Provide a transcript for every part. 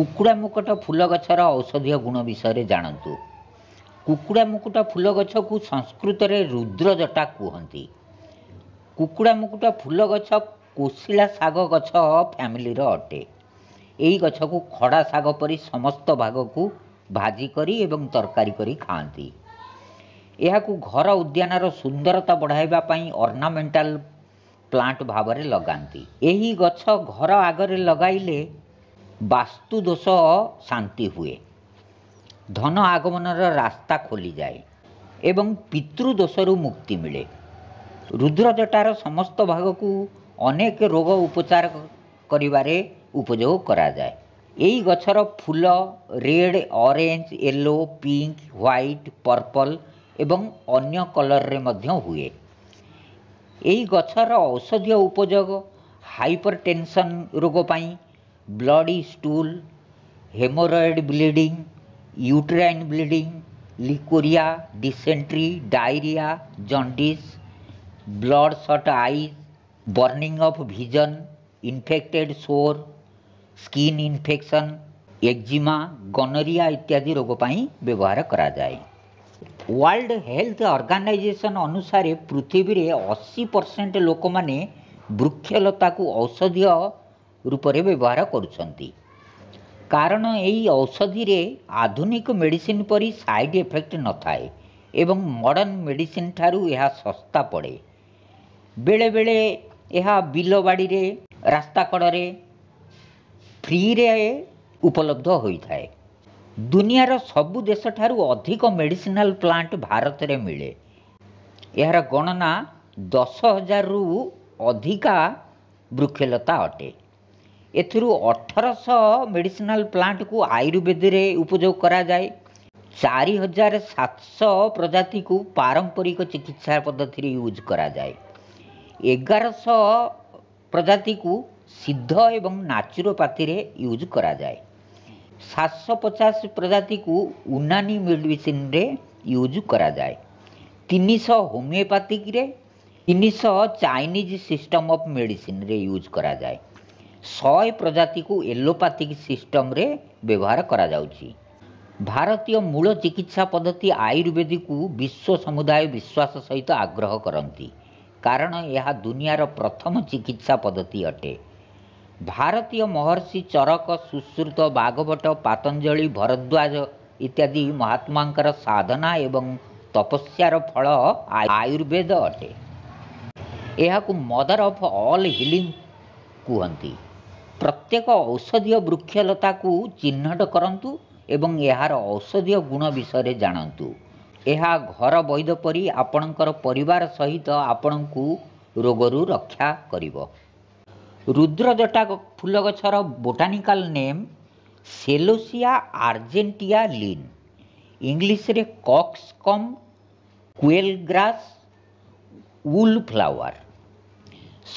କୁକୁଡ଼ା ମୁକୁଟ ଫୁଲ ଗଛର ଔଷଧୀୟ ଗୁଣ ବିଷୟରେ ଜାଣନ୍ତୁ କୁକୁଡ଼ା ମୁକୁଟ ଫୁଲ ଗଛକୁ ସଂସ୍କୃତରେ ରୁଦ୍ର ଜଟା କୁହନ୍ତି କୁକୁଡ଼ା ମୁକୁଟ ଫୁଲ ଗଛ କୋଶିଳା ଶାଗ ଗଛ ଫ୍ୟାମିଲିର ଅଟେ ଏହି ଗଛକୁ ଖଡ଼ା ଶାଗ ପରି ସମସ୍ତ ଭାଗକୁ ଭାଜି କରି ଏବଂ ତରକାରୀ କରି ଖାଆନ୍ତି ଏହାକୁ ଘର ଉଦ୍ୟାନର ସୁନ୍ଦରତା ବଢ଼ାଇବା ପାଇଁ ଅର୍ଣ୍ଣାମେଣ୍ଟାଲ ପ୍ଲାଣ୍ଟ ଭାବରେ ଲଗାନ୍ତି ଏହି ଗଛ ଘର ଆଗରେ ଲଗାଇଲେ ବାସ୍ତୁଦୋଷ ଶାନ୍ତି ହୁଏ ଧନ ଆଗମନର ରାସ୍ତା ଖୋଲିଯାଏ ଏବଂ ପିତୃ ଦୋଷରୁ ମୁକ୍ତି ମିଳେ ରୁଦ୍ରଜଟାର ସମସ୍ତ ଭାଗକୁ ଅନେକ ରୋଗ ଉପଚାର କରିବାରେ ଉପଯୋଗ କରାଯାଏ ଏହି ଗଛର ଫୁଲ red orange yellow pink white purple ଏବଂ ଅନ୍ୟ କଲର୍ରେ ମଧ୍ୟ ହୁଏ ଏହି ଗଛର ଔଷଧୀୟ ଉପଯୋଗ ହାଇପରଟେନସନ୍ ରୋଗ ପାଇଁ bloody stool, hemorrhoid bleeding, uterine bleeding, leukorrhea, dysentery, diarrhea, jaundice, bloodshot eyes, burning of vision, infected sore, skin infection, eczema gonorrhoea इत्यादि रोग व्यवहार କରାଯାଏ ୱାର୍ଲଡ ହେଲ୍ଥ ଅର୍ଗାନାଇଜେସନ୍ ଅନୁସାରେ ପୃଥିବୀରେ ଅଶୀ ପରସେଣ୍ଟ ଲୋକମାନେ ବୃକ୍ଷଲତାକୁ ଔଷଧୀୟ ରୂପରେ ବ୍ୟବହାର କରୁଛନ୍ତି କାରଣ ଏହି ଔଷଧିରେ ଆଧୁନିକ ମେଡ଼ିସିନ୍ ପରି ସାଇଡ଼୍ ଇଫେକ୍ଟ ନଥାଏ ଏବଂ ମଡ଼ର୍ଣ୍ଣ ମେଡ଼ିସିନ ଠାରୁ ଏହା ଶସ୍ତା ପଡ଼େ ବେଳେବେଳେ ଏହା ବିଲବାଡ଼ିରେ ରାସ୍ତା କଡ଼ରେ ଫ୍ରିରେ ଉପଲବ୍ଧ ହୋଇଥାଏ ଦୁନିଆର ସବୁ ଦେଶଠାରୁ ଅଧିକ ମେଡ଼ିସିନାଲ ପ୍ଲାଣ୍ଟ ଭାରତରେ ମିଳେ ଏହାର ଗଣନା ଦଶ ହଜାରରୁ ଅଧିକା ବୃକ୍ଷଲତା ଅଟେ ଏଥିରୁ ଅଠରଶହ ମେଡ଼ିସିନାଲ୍ ପ୍ଲାଣ୍ଟକୁ ଆୟୁର୍ବେଦରେ ଉପଯୋଗ କରାଯାଏ ଚାରି ହଜାର ସାତଶହ ପ୍ରଜାତିକୁ ପାରମ୍ପରିକ ଚିକିତ୍ସା ପଦ୍ଧତିରେ ୟୁଜ୍ କରାଯାଏ ଏଗାରଶହ ପ୍ରଜାତିକୁ ସିଦ୍ଧ ଏବଂ ନାଚୁରୋପାତିରେ ୟୁଜ୍ କରାଯାଏ ସାତଶହ ପଚାଶ ପ୍ରଜାତିକୁ ଉନାନି ମେଡ଼ିସିନ୍ରେ ୟୁଜ୍ କରାଯାଏ ତିନିଶହ ହୋମିଓପାଥିକରେ ତିନିଶହ ଚାଇନିଜ୍ ସିଷ୍ଟମ୍ ଅଫ୍ ମେଡ଼ିସିନରେ ୟୁଜ୍ କରାଯାଏ ଶହେ ପ୍ରଜାତିକୁ ଏଲୋପାଥିକ୍ ସିଷ୍ଟମରେ ବ୍ୟବହାର କରାଯାଉଛି ଭାରତୀୟ ମୂଳ ଚିକିତ୍ସା ପଦ୍ଧତି ଆୟୁର୍ବେଦିକୁ ବିଶ୍ୱ ସମୁଦାୟ ବିଶ୍ୱାସ ସହିତ ଆଗ୍ରହ କରନ୍ତି କାରଣ ଏହା ଦୁନିଆର ପ୍ରଥମ ଚିକିତ୍ସା ପଦ୍ଧତି ଅଟେ ଭାରତୀୟ ମହର୍ଷି ଚରକ ସୁଶ୍ରୁତ ବାଘବଟ ପାତଞ୍ଜଳି ଭରଦ୍ୱାଜ ଇତ୍ୟାଦି ମହାତ୍ମାଙ୍କର ସାଧନା ଏବଂ ତପସ୍ୟାର ଫଳ ଆୟୁର୍ବେଦ ଅଟେ ଏହାକୁ ମଦର୍ ଅଫ୍ ଅଲ୍ ହିଲିଂ କୁହନ୍ତି ପ୍ରତ୍ୟେକ ଔଷଧୀୟ ବୃକ୍ଷଲତାକୁ ଚିହ୍ନଟ କରନ୍ତୁ ଏବଂ ଏହାର ଔଷଧୀୟ ଗୁଣ ବିଷୟରେ ଜାଣନ୍ତୁ ଏହା ଘର ବୈଧ ପରି ଆପଣଙ୍କର ପରିବାର ସହିତ ଆପଣଙ୍କୁ ରୋଗରୁ ରକ୍ଷା କରିବ ରୁଦ୍ରଜଟା ଫୁଲ ଗଛର botanical name Celosia argentea Linn ଇଂଲିଶରେ cockscomb quail grass wool flower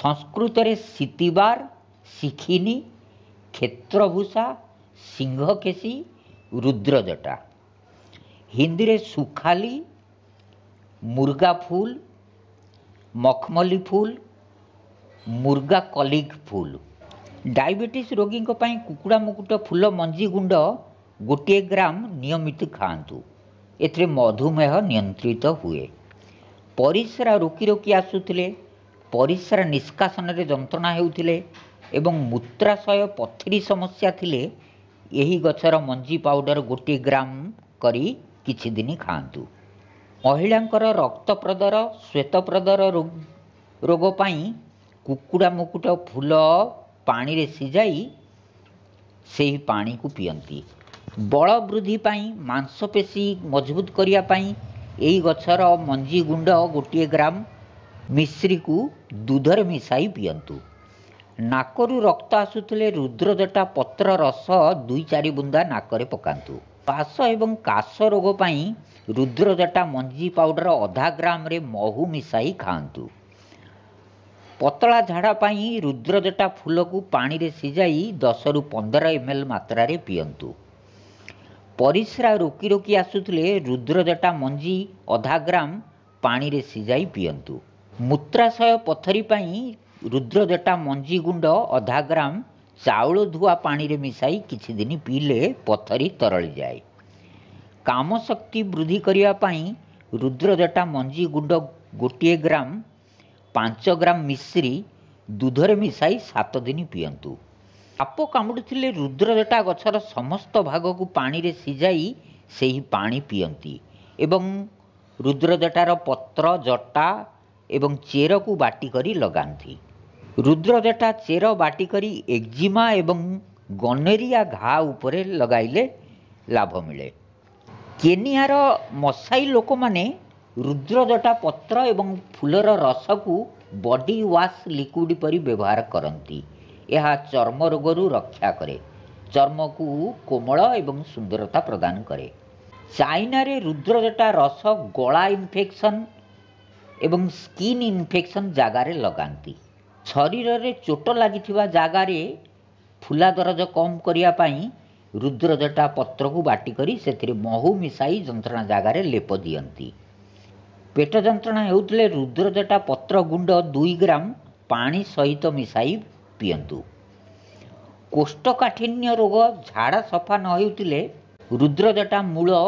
ସଂସ୍କୃତରେ ସିତିବାର ଶିଖିନି କ୍ଷେତ୍ରଭୂଷା ସିଂହ କେଶି ରୁଦ୍ରଜଟା ହିନ୍ଦୀରେ ସୁଖାଲି ମୁର୍ଗା ଫୁଲ ମଖମଲି ଫୁଲ ମୁର୍ଗା କଲିଗ ଫୁଲ ଡାଇବେଟିସ୍ ରୋଗୀଙ୍କ ପାଇଁ କୁକୁଡ଼ା ମୁକୁଟ ଫୁଲ ମଞ୍ଜି ଗୁଣ୍ଡ ଗୋଟିଏ ଗ୍ରାମ ନିୟମିତ ଖାଆନ୍ତୁ ଏଥିରେ ମଧୁମେହ ନିୟନ୍ତ୍ରିତ ହୁଏ ପରିସ୍ରା ରୋକି ରୋକି ଆସୁଥିଲେ ପରିସ୍ରା ନିଷ୍କାସନରେ ଯନ୍ତ୍ରଣା ହେଉଥିଲେ ଏବଂ ମୂତ୍ରାଶୟ ପଥୁରୀ ସମସ୍ୟା ଥିଲେ ଏହି ଗଛର ମଞ୍ଜି ପାଉଡ଼ର ଗୋଟିଏ ଗ୍ରାମ କରି କିଛି ଦିନ ଖାଆନ୍ତୁ ମହିଳାଙ୍କର ରକ୍ତପ୍ରଦର ଶ୍ୱେତପ୍ରଦର ରୋଗ ପାଇଁ କୁକୁଡ଼ା ମୁକୁଟ ଫୁଲ ପାଣିରେ ସିଝାଇ ସେହି ପାଣିକୁ ପିଅନ୍ତି ବଳ ବୃଦ୍ଧି ପାଇଁ ମାଂସପେଶୀ ମଜବୁତ କରିବା ପାଇଁ ଏହି ଗଛର ମଞ୍ଜି ଗୁଣ୍ଡ ଗୋଟିଏ ଗ୍ରାମ ମିଶ୍ରିକୁ ଦୁଧରେ ମିଶାଇ ପିଅନ୍ତୁ ନାକରୁ ରକ୍ତ ଆସୁଥିଲେ ରୁଦ୍ରଜଟା ପତ୍ର ରସ ଦୁଇ ଚାରି ବୁନ୍ଦା ନାକରେ ପକାନ୍ତୁ କାଶ ଏବଂ କାଶ ରୋଗ ପାଇଁ ରୁଦ୍ରଜଟା ମଞ୍ଜି ପାଉଡର ଅଧା ଗ୍ରାମରେ ମହୁ ମିଶାଇ ଖାଆନ୍ତୁ ପତଳା ଝାଡ଼ା ପାଇଁ ରୁଦ୍ରଜଟା ଫୁଲକୁ ପାଣିରେ ସିଝାଇ ଦଶରୁ ପନ୍ଦର ଏମ୍ ଏଲ୍ ମାତ୍ରାରେ ପିଅନ୍ତୁ ପରିସ୍ରା ରୋକି ରୋକି ଆସୁଥିଲେ ରୁଦ୍ରଜଟା ମଞ୍ଜି ଅଧା ଗ୍ରାମ ପାଣିରେ ସିଝାଇ ପିଅନ୍ତୁ ମୂତ୍ରାଶୟ ପଥରୀ ପାଇଁ ରୁଦ୍ରଦେଟା ମଞ୍ଜି ଗୁଣ୍ଡ ଅଧା ଗ୍ରାମ ଚାଉଳ ଧୁଆ ପାଣିରେ ମିଶାଇ କିଛି ଦିନ ପିଇଲେ ପଥରୀ ତରଳିଯାଏ ଶକ୍ତି ବୃଦ୍ଧି କରିବା ପାଇଁ ରୁଦ୍ରଦେଟା ମଞ୍ଜି ଗୁଣ୍ଡ ଗୋଟିଏ ଗ୍ରାମ ପାଞ୍ଚ ଗ୍ରାମ ମିଶ୍ରି ଦୁଧରେ ମିଶାଇ ସାତ ଦିନ ପିଅନ୍ତୁ ପାପ କାମୁଡ଼ୁଥିଲେ ରୁଦ୍ରଦେଟା ଗଛର ସମସ୍ତ ଭାଗକୁ ପାଣିରେ ସିଝାଇ ସେହି ପାଣି ପିଅନ୍ତି ଏବଂ ରୁଦ୍ରଦେଟାର ପତ୍ର ଜଟା ଏବଂ ଚେରକୁ ବାଟି କରି ଲଗାନ୍ତି ରୁଦ୍ରଦେଟା ଚେର ବାଟିକରି ଏକ୍ଜିମା ଏବଂ ଗନେରିଆ ଘା ଉପରେ ଲଗାଇଲେ ଲାଭ ମିଳେ କେନିଆର ମଶାଇ ଲୋକମାନେ ରୁଦ୍ରଦଟା ପତ୍ର ଏବଂ ଫୁଲର ରସକୁ ବଡି ୱାଶ୍ ଲିକ୍ୱିଡ଼ ପରି ବ୍ୟବହାର କରନ୍ତି ଏହା ଚର୍ମ ରୋଗରୁ ରକ୍ଷା କରେ ଚର୍ମକୁ କୋମଳ ଏବଂ ସୁନ୍ଦରତା ପ୍ରଦାନ କରେ ଚାଇନାରେ ରୁଦ୍ରଜଟା ରସ ଗଳା ଇନଫେକ୍ସନ୍ ଏବଂ ସ୍କିନ୍ ଇନଫେକ୍ସନ୍ ଜାଗାରେ ଲଗାନ୍ତି ଶରୀରରେ ଚୋଟ ଲାଗିଥିବା ଜାଗାରେ ଫୁଲା ଦରଜ କମ୍ କରିବା ପାଇଁ ରୁଦ୍ରଜଟା ପତ୍ରକୁ ବାଟିକରି ସେଥିରେ ମହୁ ମିଶାଇ ଯନ୍ତ୍ରଣା ଜାଗାରେ ଲେପ ଦିଅନ୍ତି ପେଟ ଯନ୍ତ୍ରଣା ହେଉଥିଲେ ରୁଦ୍ରଜଟା ପତ୍ର ଗୁଣ୍ଡ ଦୁଇ ଗ୍ରାମ ପାଣି ସହିତ ମିଶାଇ ପିଅନ୍ତୁ କୋଷ୍ଠକାଠିନ୍ୟ ରୋଗ ଝାଡ଼ା ସଫା ନ ହେଉଥିଲେ ରୁଦ୍ରଜଟା ମୂଳ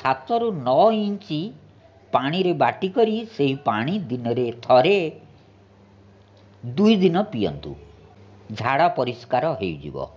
ସାତରୁ ନଅ ଇଞ୍ଚ ପାଣିରେ ବାଟିକରି ସେହି ପାଣି ଦିନରେ ଥରେ ଦୁଇ ଦିନ ପିଅନ୍ତୁ ଝାଡ଼ା ପରିଷ୍କାର ହୋଇଯିବ